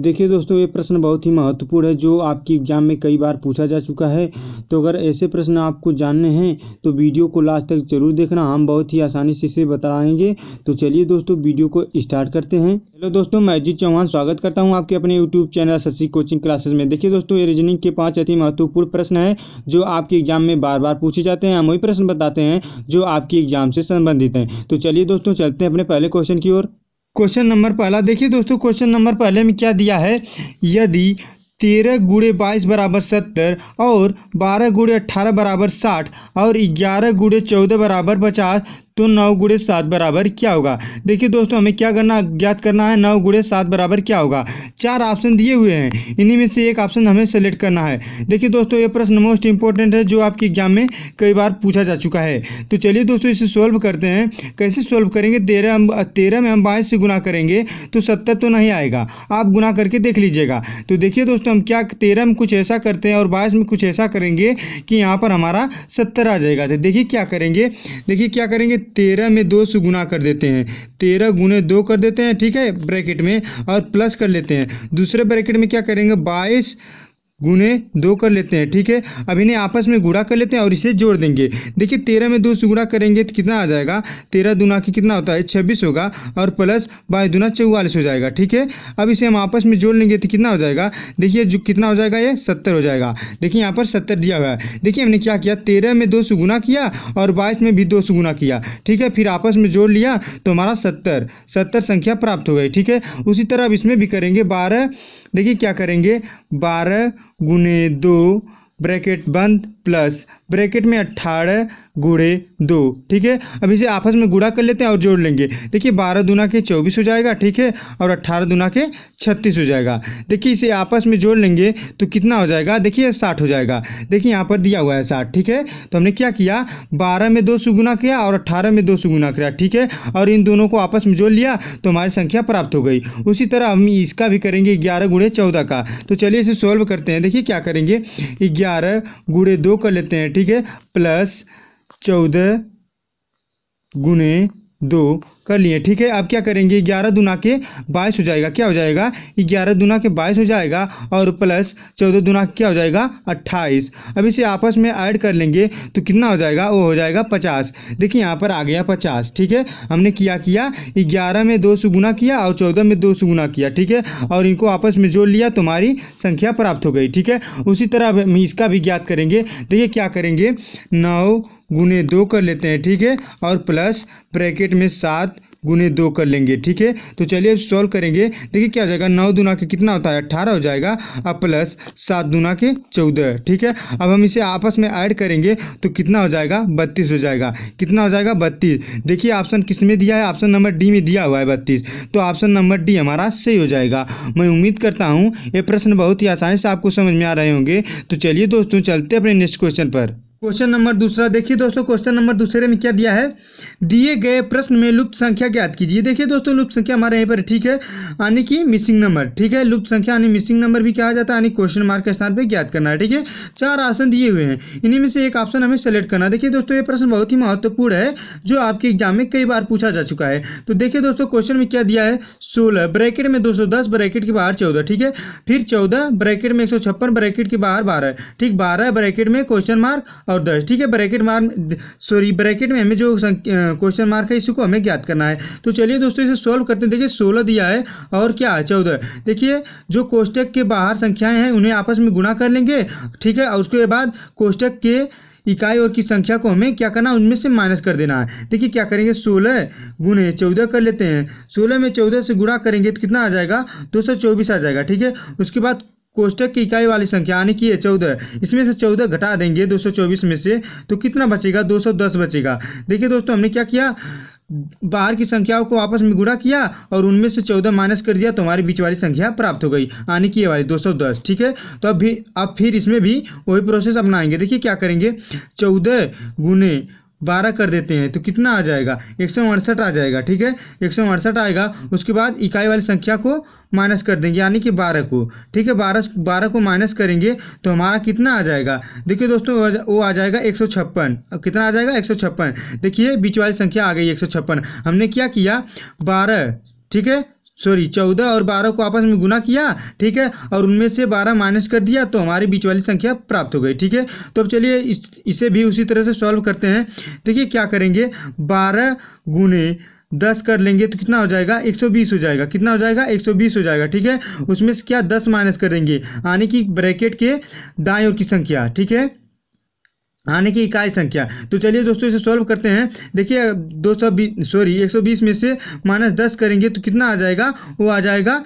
देखिए दोस्तों ये प्रश्न बहुत ही महत्वपूर्ण है जो आपकी एग्ज़ाम में कई बार पूछा जा चुका है तो अगर ऐसे प्रश्न आपको जानने हैं तो वीडियो को लास्ट तक जरूर देखना हम बहुत ही आसानी से इसे बताएंगे तो चलिए दोस्तों वीडियो को स्टार्ट करते हैं हेलो दोस्तों मैं अजीत चौहान स्वागत करता हूँ आपके अपने YouTube channel Shashi coaching classes में देखिए दोस्तों ये रीजनिंग के पाँच अति महत्वपूर्ण प्रश्न है जो आपके एग्जाम में बार बार पूछे जाते हैं हम वही प्रश्न बताते हैं जो आपकी एग्जाम से संबंधित हैं तो चलिए दोस्तों चलते हैं अपने पहले क्वेश्चन की ओर क्वेश्चन नंबर पहला देखिए दोस्तों क्वेश्चन नंबर पहले में क्या दिया है यदि तेरह गुड़े बाईस बराबर सत्तर और बारह गुड़े अट्ठारह बराबर साठ और ग्यारह गुड़े चौदह बराबर पचास तो नौ गुड़े सात बराबर क्या होगा देखिए दोस्तों हमें क्या करना ज्ञात करना है नौ गुड़े सात बराबर क्या होगा चार ऑप्शन दिए हुए हैं इन्हीं में से एक ऑप्शन हमें सेलेक्ट करना है देखिए दोस्तों ये प्रश्न मोस्ट इंपॉर्टेंट है जो आपके एग्जाम में कई बार पूछा जा चुका है तो चलिए दोस्तों इसे सोल्व करते हैं कैसे सोल्व करेंगे तेरह तेरह में हम बाईस से गुना करेंगे तो सत्तर तो नहीं आएगा आप गुना करके देख लीजिएगा तो देखिए दोस्तों हम क्या तेरह में कुछ ऐसा करते हैं और बाईस में कुछ ऐसा करेंगे कि यहाँ पर हमारा सत्तर आ जाएगा तो देखिए क्या करेंगे देखिए क्या करेंगे तेरह में दो से गुना कर देते हैं तेरह गुने दो कर देते हैं ठीक है ब्रैकेट में और प्लस कर लेते हैं दूसरे ब्रैकेट में क्या करेंगे बाईस गुने दो कर लेते हैं ठीक है अब इन्हें आपस में गुड़ा कर लेते हैं और इसे जोड़ देंगे देखिए तेरह में दो से गुड़ा करेंगे तो कितना आ जाएगा तेरह दुना के कितना होता है छब्बीस होगा और प्लस बाईस दुना चौवालीस हो जाएगा ठीक है अब इसे हम आपस में जोड़ लेंगे तो कितना हो जाएगा देखिए जो कितना हो जाएगा ये सत्तर हो जाएगा देखिए यहाँ पर सत्तर दिया हुआ है देखिए हमने क्या किया तेरह में दो से गुना किया और बाईस में भी दो से गुना किया ठीक है फिर आपस में जोड़ लिया तो हमारा सत्तर सत्तर संख्या प्राप्त हो गई ठीक है उसी तरह अब इसमें भी करेंगे बारह देखिए क्या करेंगे बारह गुने दो ब्रैकेट बंद प्लस ब्रैकेट में अट्ठारह गुड़े दो ठीक है अब इसे आपस में गुड़ा कर लेते हैं और जोड़ लेंगे देखिए बारह दुना के चौबीस हो जाएगा ठीक है और अट्ठारह दुना के छत्तीस हो जाएगा देखिए इसे आपस में जोड़ लेंगे तो कितना हो जाएगा देखिए साठ हो जाएगा देखिए यहाँ पर दिया हुआ है साठ ठीक है तो हमने क्या किया बारह में दो सुगुना किया और अट्ठारह में दो सुगुना किया ठीक है और इन दोनों को आपस में जोड़ लिया तो हमारी संख्या प्राप्त हो गई उसी तरह हम इसका भी करेंगे ग्यारह गुड़े चौदह का तो चलिए इसे सोल्व करते हैं देखिए क्या करेंगे ग्यारह गुड़े दो कर लेते हैं ठीक ठीक है प्लस चौदह गुने दो कर लिए ठीक है अब क्या करेंगे ग्यारह दुना के बाईस हो जाएगा क्या हो जाएगा ग्यारह दुना के बाईस हो जाएगा और प्लस चौदह दुना क्या हो जाएगा अट्ठाईस अब इसे आपस में ऐड कर लेंगे तो कितना हो जाएगा वो हो जाएगा पचास देखिए यहाँ पर आ गया पचास ठीक है हमने किया किया ग्यारह में दो गुना किया और चौदह में दो सुगुना किया ठीक है और इनको आपस में जोड़ लिया तुम्हारी संख्या प्राप्त हो गई ठीक है उसी तरह हम इसका भी ज्ञात करेंगे देखिए क्या करेंगे नौ गुने दो कर लेते हैं ठीक है और प्लस ब्रैकेट में सात गुने दो कर लेंगे ठीक है तो चलिए अब सॉल्व करेंगे देखिए क्या हो जाएगा नौ दुना के कितना होता है अट्ठारह हो जाएगा अब प्लस सात दुना के चौदह ठीक है अब हम इसे आपस में ऐड करेंगे तो कितना हो जाएगा बत्तीस हो जाएगा कितना हो जाएगा बत्तीस देखिए ऑप्शन किस में दिया है ऑप्शन नंबर डी में दिया हुआ है बत्तीस तो ऑप्शन नंबर डी हमारा सही हो जाएगा मैं उम्मीद करता हूँ ये प्रश्न बहुत ही आसानी से आपको समझ में आ रहे होंगे तो चलिए दोस्तों चलते अपने नेक्स्ट क्वेश्चन पर क्वेश्चन नंबर दूसरा देखिए दोस्तों क्वेश्चन नंबर दूसरे में क्या दिया है दिए गए प्रश्न में लुप्त संख्या ज्ञात कीजिए देखिए दोस्तों लुप्त संख्या हमारे यहाँ पर ठीक है यानी कि मिसिंग नंबर ठीक है लुप्त संख्या यानी मिसिंग नंबर भी कहा जाता है यानी क्वेश्चन मार्क के स्थान पर ज्ञात करना है ठीक है चार ऑप्शन दिए हुए हैं इन्हीं में से एक ऑप्शन हमें सेलेक्ट करना देखिए दोस्तों ये प्रश्न बहुत ही महत्वपूर्ण है जो आपके एग्जाम में कई बार पूछा जा चुका है तो देखिए दोस्तों क्वेश्चन में क्या दिया है सोलह ब्रैकेट में दो ब्रैकेट के बाहर चौदह ठीक है फिर चौदह ब्रैकेट में एक ब्रैकेट के बाहर बारह ठीक बारह ब्रैकेट में क्वेश्चन मार्क और दस ठीक है ब्रैकेट मार्क सॉरी ब्रैकेट में हमें जो क्वेश्चन मार्क है इसी को हमें ज्ञात करना है तो चलिए दोस्तों इसे सॉल्व करते हैं देखिए सोलह दिया है और क्या है चौदह देखिए जो कोष्टक के बाहर संख्याएं हैं उन्हें आपस में गुणा कर लेंगे ठीक है और उसके बाद कोष्टक के इकाई और की संख्या को हमें क्या करना उनमें से माइनस कर देना है देखिए क्या करेंगे सोलह गुणे चौदह कर लेते हैं सोलह में चौदह से गुणा करेंगे तो कितना आ जाएगा दो सौ चौबीस आ जाएगा ठीक है उसके बाद कोष्टक की इकाई वाली संख्या यानी कि ये चौदह इसमें से चौदह घटा देंगे 224 में से तो कितना बचेगा 210 बचेगा देखिए दोस्तों हमने क्या किया बाहर की संख्याओं को आपस में गुणा किया और उनमें से चौदह माइनस कर दिया तो हमारी बीच वाली संख्या प्राप्त हो गई यानी कि ये वाली दो सौ दस ठीक है तो अब भी अब फिर इसमें भी वही प्रोसेस अपनाएंगे देखिए क्या करेंगे चौदह गुने बारह कर देते हैं तो कितना आ जाएगा एक सौ अड़सठ आ जाएगा ठीक है एक सौ अड़सठ आएगा उसके बाद इकाई वाली संख्या को माइनस कर देंगे यानी कि बारह को ठीक है बारह बारह को माइनस करेंगे तो हमारा कितना आ जाएगा देखिए दोस्तों वो आ जाएगा एक सौ छप्पन कितना आ जाएगा एक सौ छप्पन देखिए बीच वाली संख्या आ गई एक सौ छप्पन हमने क्या किया बारह ठीक है सॉरी चौदह और बारह को आपस में गुना किया ठीक है और उनमें से बारह माइनस कर दिया तो हमारी बीच वाली संख्या प्राप्त हो गई ठीक है तो अब चलिए इस इसे भी उसी तरह से सॉल्व करते हैं देखिए क्या करेंगे बारह गुने दस कर लेंगे तो कितना हो जाएगा एक सौ बीस हो जाएगा कितना हो जाएगा एक सौ बीस हो जाएगा ठीक है उसमें से क्या दस माइनस करेंगे यानी कि ब्रैकेट के दाएँ की संख्या ठीक है आने की इकाई संख्या तो चलिए दोस्तों इसे सॉल्व करते हैं देखिए दो सौ बीस सॉरी एक सौ बीस में से माइनस दस करेंगे तो कितना आ जाएगा वो आ जाएगा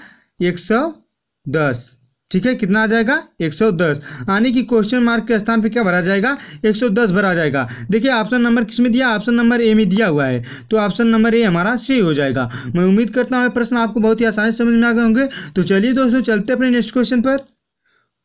एक सौ दस ठीक है कितना आ जाएगा 110 आने की क्वेश्चन मार्क के स्थान पे क्या भरा जाएगा 110 भरा जाएगा देखिए ऑप्शन नंबर किस में दिया ऑप्शन नंबर ए में दिया हुआ है तो ऑप्शन नंबर ए हमारा सही हो जाएगा मैं उम्मीद करता हूँ प्रश्न आपको बहुत ही आसानी से समझ में आ गए होंगे तो चलिए दोस्तों चलते अपने नेक्स्ट क्वेश्चन पर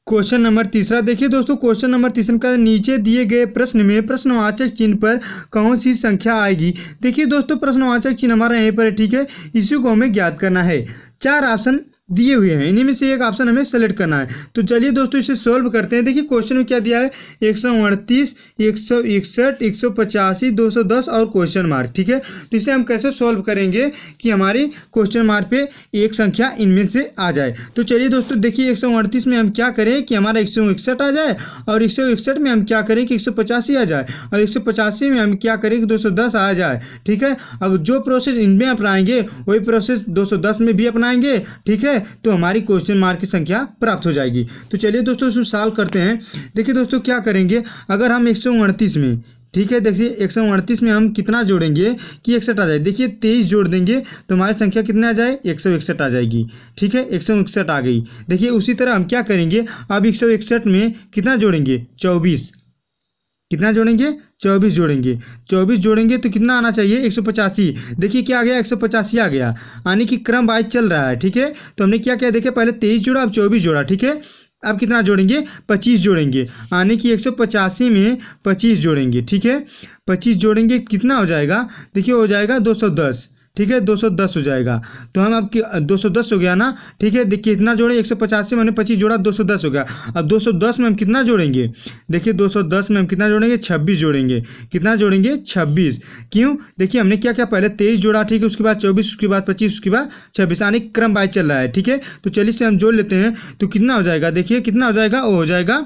क्वेश्चन नंबर तीसरा देखिए दोस्तों क्वेश्चन नंबर तीसरा का नीचे दिए गए प्रश्न में प्रश्नवाचक चिन्ह पर कौन सी संख्या आएगी देखिए दोस्तों प्रश्नवाचक चिन्ह हमारा यहीं पर है ठीक है इसी को हमें ज्ञात करना है चार ऑप्शन दिए हुए हैं इन्हीं में से एक ऑप्शन हमें सेलेक्ट करना है तो चलिए दोस्तों इसे सॉल्व करते हैं देखिए क्वेश्चन में क्या दिया है एक सौ अड़तीस एक सौ इकसठ एक सौ पचासी दो सौ दस और क्वेश्चन मार्क ठीक है तो इसे हम कैसे सॉल्व करेंगे कि हमारी क्वेश्चन मार्क पे एक संख्या इनमें से आ जाए तो चलिए दोस्तों देखिए एक सौ अड़तीस में हम क्या करें कि हमारा एक सौ इकसठ आ जाए और एक सौ इकसठ में हम क्या करें कि एक सौ पचासी आ जाए और एक सौ पचासी में हम क्या करें कि दो सौ दस आ जाए ठीक है अब जो प्रोसेस इनमें अपनाएंगे वही प्रोसेस दो सौ दस में भी अपनाएंगे ठीक है तो हमारी क्वेश्चन मार्क की संख्या प्राप्त हो जाएगी तो चलिए दोस्तों इसको सॉल्व करते हैं देखिए दोस्तों क्या करेंगे अगर हम एक में ठीक है देखिए एक सौ अड़तीस में हम कितना जोड़ेंगे कि इकसठ आ जाए देखिए तेईस जोड़ देंगे तो हमारी संख्या कितने आ जाए एक सौ इकसठ आ जाएगी ठीक है एक सौ इकसठ आ गई देखिए उसी तरह हम क्या करेंगे अब एक सौ इकसठ में कितना जोड़ेंगे चौबीस कितना जोड़ेंगे चौबीस जोड़ेंगे चौबीस जोड़ेंगे तो कितना आना चाहिए एक सौ पचासी देखिए क्या आ गया एक सौ पचासी आ गया यानी कि क्रम वाइज चल रहा है ठीक है तो हमने क्या किया देखिए पहले तेईस जोड़ा अब चौबीस जोड़ा ठीक है अब कितना जोड़ेंगे पच्चीस जोड़ेंगे यानी कि एक सौ पचासी में पच्चीस जोड़ेंगे ठीक है पच्चीस जोड़ेंगे कितना हो जाएगा देखिए हो जाएगा दो सौ दस ठीक है 210 हो जाएगा तो हम आपकी 210 हो गया ना ठीक है देखिए इतना जोड़े एक सौ मैंने पच्चीस जोड़ा 210 हो गया अब 210 में हम कितना जोड़ेंगे देखिए 210 में हम कितना जोड़ेंगे 26 जोड़ेंगे कितना जोड़ेंगे 26 क्यों देखिए हमने क्या क्या पहले 23 जोड़ा ठीक है उसके बाद 24 उसके बाद 25 उसके बाद छब्बीस यानी क्रम बाय चल रहा है ठीक है तो चलिए से हम जोड़ लेते हैं तो कितना हो जाएगा देखिए कितना हो जाएगा वो हो जाएगा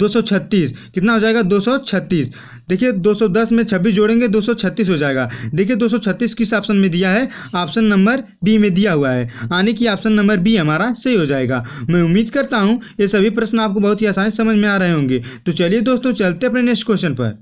दो सौ छत्तीस कितना हो जाएगा दो सौ छत्तीस देखिए 210 में 26 जोड़ेंगे 236 हो जाएगा देखिए 236 किस ऑप्शन में दिया है ऑप्शन नंबर बी में दिया हुआ है आने की ऑप्शन नंबर बी हमारा सही हो जाएगा मैं उम्मीद करता हूँ ये सभी प्रश्न आपको बहुत ही आसानी समझ में आ रहे होंगे तो चलिए दोस्तों चलते अपने नेक्स्ट क्वेश्चन पर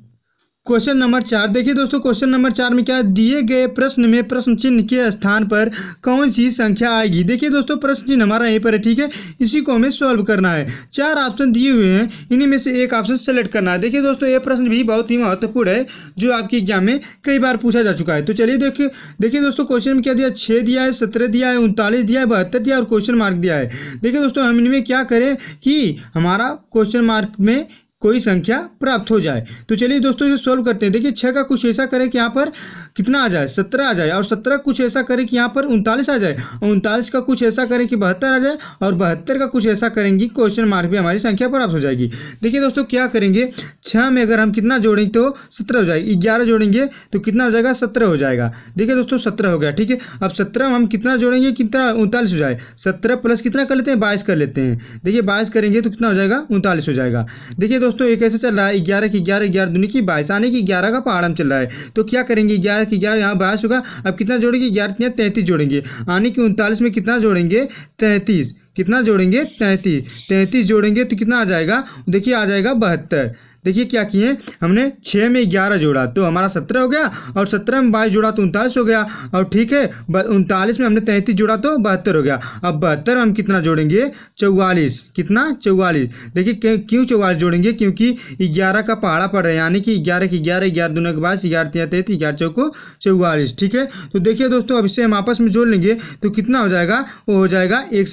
क्वेश्चन नंबर चार देखिए दोस्तों क्वेश्चन नंबर चार में क्या दिए गए प्रश्न में प्रश्न चिन्ह के स्थान पर कौन सी संख्या आएगी देखिए दोस्तों प्रश्न चिन्ह हमारा यहीं पर है ठीक है इसी को हमें सॉल्व करना है चार ऑप्शन दिए हुए हैं इन्हीं में से एक ऑप्शन सेलेक्ट करना है देखिए दोस्तों ये प्रश्न भी बहुत ही महत्वपूर्ण है जो आपके एग्जाम में कई बार पूछा जा चुका है तो चलिए देखिए देखिए दोस्तों क्वेश्चन में क्या दिया छः दिया है सत्रह दिया है उनतालीस दिया है बहत्तर दिया और क्वेश्चन मार्क दिया है देखिए दोस्तों हम इनमें क्या करें कि हमारा क्वेश्चन मार्क में कोई संख्या प्राप्त हो जाए तो चलिए दोस्तों इसे सॉल्व करते हैं देखिए छः का कुछ ऐसा करें कि यहाँ पर कितना आ जाए सत्रह आ जाए और सत्रह कुछ ऐसा करें कि यहाँ पर उनतालीस आ जाए और उनतालीस का कुछ ऐसा करें कि बहत्तर आ जाए और बहत्तर का कुछ ऐसा करेंगे क्वेश्चन मार्क भी हमारी संख्या प्राप्त हो जाएगी देखिए दोस्तों क्या करेंगे छः में अगर हम कितना जोड़ेंगे तो सत्रह हो जाएगी ग्यारह जोड़ेंगे तो कितना हो जाएगा सत्रह हो जाएगा देखिए दोस्तों सत्रह हो गया ठीक है अब सत्रह हम कितना जोड़ेंगे कितना उनतालीस हो जाए सत्रह प्लस कितना कर लेते हैं बाईस कर लेते हैं देखिए बाईस करेंगे तो कितना हो जाएगा उनतालीस हो जाएगा देखिए दोस्तों ये कैसे चल रहा है ग्यारह की ग्यारह ग्यारह दुनिया की बाईस आने की ग्यारह का पहाड़म चल रहा है तो क्या करेंगे ग्यारह की ग्यारह यहाँ बाईस होगा अब कितना जोड़ेंगे ग्यारह कितना तैंतीस जोड़ेंगे आने की उनतालीस में कितना जोड़ेंगे तैंतीस कितना जोड़ेंगे तैंतीस तैंतीस जोड़ेंगे तो कितना आ जाएगा देखिए आ जाएगा बहत्तर देखिए क्या किए हमने छः में ग्यारह जोड़ा तो हमारा सत्रह हो गया और सत्रह में बाईस जोड़ा तो उनतालीस हो गया और ठीक है उनतालीस में हमने तैंतीस जोड़ा तो बहत्तर हो गया अब बहत्तर हम कितना जोड़ेंगे चौवालीस कितना चौवालीस देखिए क्यों चौवालीस जोड़ेंगे क्योंकि ग्यारह का पहाड़ा पड़ रहा है यानी कि ग्यारह की ग्यारह ग्यारह दोनों के बाद ग्यारह तीन तैंतीस ग्यारह चौको चौवालीस ठीक है तो देखिए दोस्तों अब इसे हम आपस में जोड़ लेंगे तो कितना हो जाएगा वो हो जाएगा एक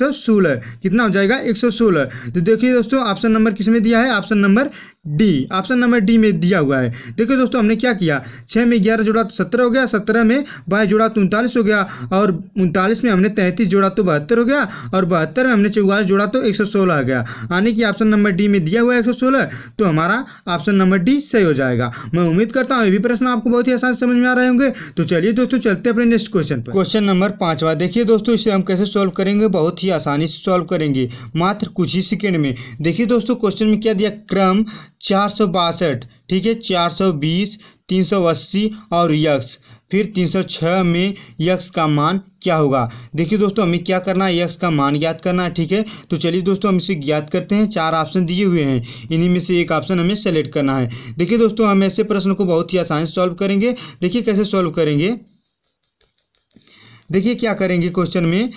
कितना हो जाएगा एक तो देखिए दोस्तों ऑप्शन नंबर किस में दिया है option number D option number D में दिया हुआ है देखिए दोस्तों हमने क्या किया छः में ग्यारह जोड़ा तो सत्रह हो गया सत्रह में बाईस जोड़ा तो उनतालीस हो गया और उनतालीस में हमने तैंतीस जोड़ा तो बहत्तर हो गया और बहत्तर में हमने चौवालीस जोड़ा तो एक सौ सोलह आ गया आने की ऑप्शन नंबर डी में दिया हुआ है एक सौ सोलह तो हमारा ऑप्शन नंबर डी सही हो जाएगा मैं उम्मीद करता हूँ ये भी प्रश्न आपको बहुत ही आसान समझ में आ रहे होंगे तो चलिए दोस्तों चलते अपने नेक्स्ट क्वेश्चन पर क्वेश्चन नंबर पाँचवा देखिए दोस्तों इसे हम कैसे सॉल्व करेंगे बहुत ही आसानी से सॉल्व करेंगे मात्र कुछ ही सेकेंड में देखिए दोस्तों क्वेश्चन में क्या दिया क्रम चार सौ बासठ ठीक है चार सौ बीस तीन सौ अस्सी और यक्स फिर तीन सौ छः में यक्स का मान क्या होगा देखिए दोस्तों हमें क्या करना है यक्स का मान ज्ञात करना है ठीक है तो चलिए दोस्तों हम इसे ज्ञात करते हैं चार ऑप्शन दिए हुए हैं इन्हीं में से एक ऑप्शन हमें सेलेक्ट करना है देखिए दोस्तों हम ऐसे प्रश्न को बहुत ही आसानी से सॉल्व करेंगे देखिए कैसे सॉल्व करेंगे देखिए क्या करेंगे क्वेश्चन में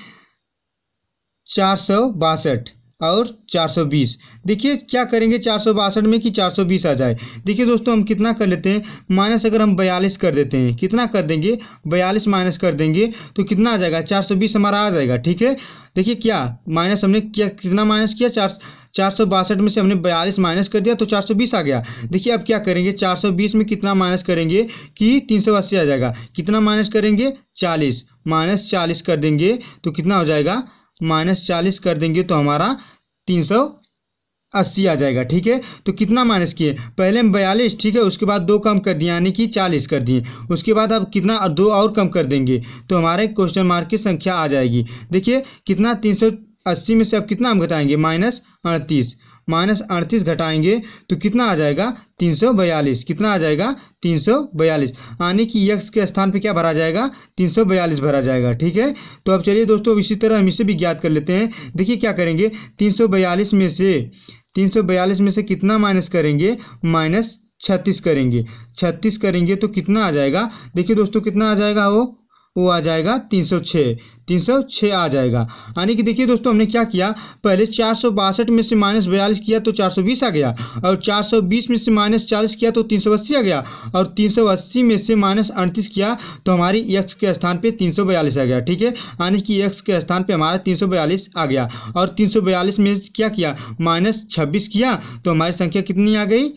चार सौ बासठ और 420 देखिए क्या करेंगे चार में कि 420 आ जाए देखिए दोस्तों हम कितना कर लेते हैं माइनस अगर हम बयालीस कर देते हैं कितना कर देंगे बयालीस माइनस कर देंगे तो कितना आ जाएगा 420 हमारा आ जाएगा ठीक है देखिए क्या माइनस हमने क्या कितना माइनस किया चार चार सौ बासठ में से हमने बयालीस माइनस कर दिया तो चार सौ बीस आ गया देखिए अब क्या करेंगे चार सौ बीस में कितना माइनस करेंगे कि तीन सौ अस्सी आ जाएगा कितना माइनस करेंगे चालीस माइनस चालीस कर देंगे तो कितना हो जाएगा माइनस चालीस कर देंगे तो हमारा तीन सौ अस्सी आ जाएगा ठीक है तो कितना माइनस किए पहले हम बयालीस ठीक है उसके बाद दो कम कर दिए यानी कि चालीस कर दिए उसके बाद अब कितना दो और कम कर देंगे तो हमारे क्वेश्चन मार्क की संख्या आ जाएगी देखिए कितना तीन सौ अस्सी में से अब कितना हम घटाएंगे माइनस अड़तीस माइनस अड़तीस घटाएंगे तो कितना आ जाएगा तीन सौ बयालीस कितना आ जाएगा तीन सौ बयालीस यानी कि यक्स के स्थान पे क्या भरा जाएगा तीन सौ बयालीस भरा जाएगा ठीक है तो अब चलिए दोस्तों इसी तरह हम इसे भी ज्ञात कर लेते हैं देखिए क्या करेंगे तीन सौ बयालीस में से तीन सौ बयालीस में से कितना माइनस करेंगे माइनस छत्तीस करेंगे छत्तीस करेंगे तो कितना आ जाएगा देखिए दोस्तों कितना आ जाएगा वो वो आ जाएगा तीन सौ छः तीन सौ छः आ जाएगा यानी कि देखिए दोस्तों हमने क्या किया पहले चार सौ बासठ में से माइनस बयालीस किया तो चार सौ बीस आ गया और चार सौ बीस में से माइनस चालीस किया तो तीन सौ अस्सी आ गया और तीन सौ अस्सी में से माइनस अड़तीस किया तो हमारी एक्स के स्थान पर तीन सौ बयालीस आ गया ठीक है यानी कि एक्स के स्थान पर हमारा तीन सौ बयालीस आ गया और तीन सौ बयालीस में क्या किया माइनस छब्बीस किया तो हमारी संख्या कितनी आ गई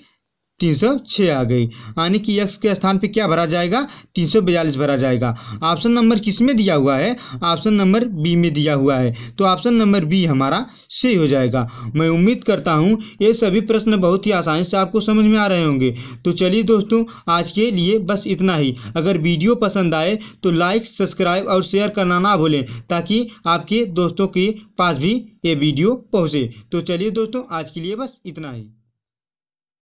तीन सौ छः आ गई यानी कि एक्स के स्थान पे क्या भरा जाएगा तीन सौ बयालीस भरा जाएगा ऑप्शन नंबर किस में दिया हुआ है ऑप्शन नंबर बी में दिया हुआ है तो ऑप्शन नंबर बी हमारा सही हो जाएगा मैं उम्मीद करता हूँ ये सभी प्रश्न बहुत ही आसानी से आपको समझ में आ रहे होंगे तो चलिए दोस्तों आज के लिए बस इतना ही अगर वीडियो पसंद आए तो लाइक सब्सक्राइब और शेयर करना ना भूलें ताकि आपके दोस्तों के पास भी ये वीडियो पहुँचे तो चलिए दोस्तों आज के लिए बस इतना ही